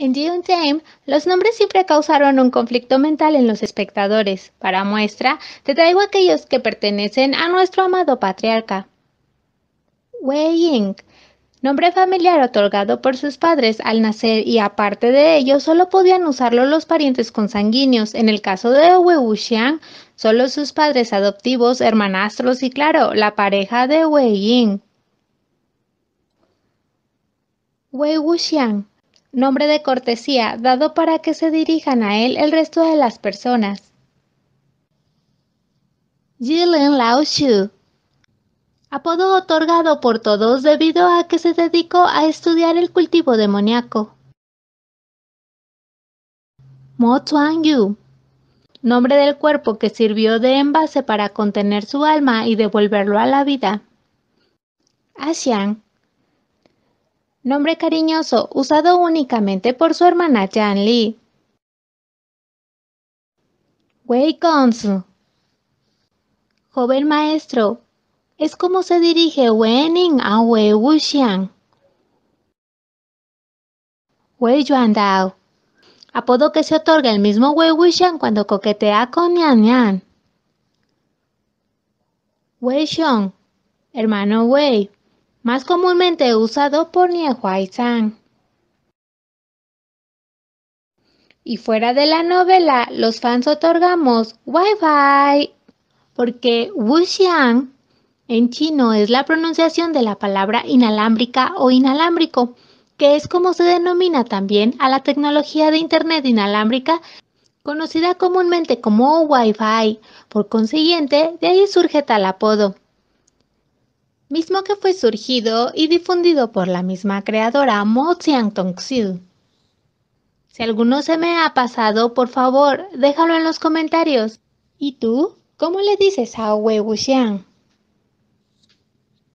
En Dune Time, los nombres siempre causaron un conflicto mental en los espectadores. Para muestra, te traigo aquellos que pertenecen a nuestro amado patriarca. Wei Ying, nombre familiar otorgado por sus padres al nacer y aparte de ello solo podían usarlo los parientes consanguíneos. En el caso de Wei Wuxiang, solo sus padres adoptivos, hermanastros y claro, la pareja de Wei Ying. Wei Wuxian nombre de cortesía dado para que se dirijan a él el resto de las personas. Jilin Lao Shu apodo otorgado por todos debido a que se dedicó a estudiar el cultivo demoníaco. Mo Tuan Yu, nombre del cuerpo que sirvió de envase para contener su alma y devolverlo a la vida. Asian nombre cariñoso usado únicamente por su hermana Chan Li. Wei Gongsu Joven maestro, es como se dirige Wenning a Wei Wuxian. Wei Yuandao apodo que se otorga el mismo Wei Wuxian cuando coquetea con Nian Yan. Wei Xiong, hermano Wei, más comúnmente usado por Nie san Y fuera de la novela, los fans otorgamos Wi-Fi, porque Wuxiang en chino es la pronunciación de la palabra inalámbrica o inalámbrico, que es como se denomina también a la tecnología de Internet inalámbrica, conocida comúnmente como Wi-Fi. Por consiguiente, de ahí surge tal apodo mismo que fue surgido y difundido por la misma creadora Mo Xiang Xiu. Si alguno se me ha pasado, por favor, déjalo en los comentarios. ¿Y tú? ¿Cómo le dices a Wei Wuxian?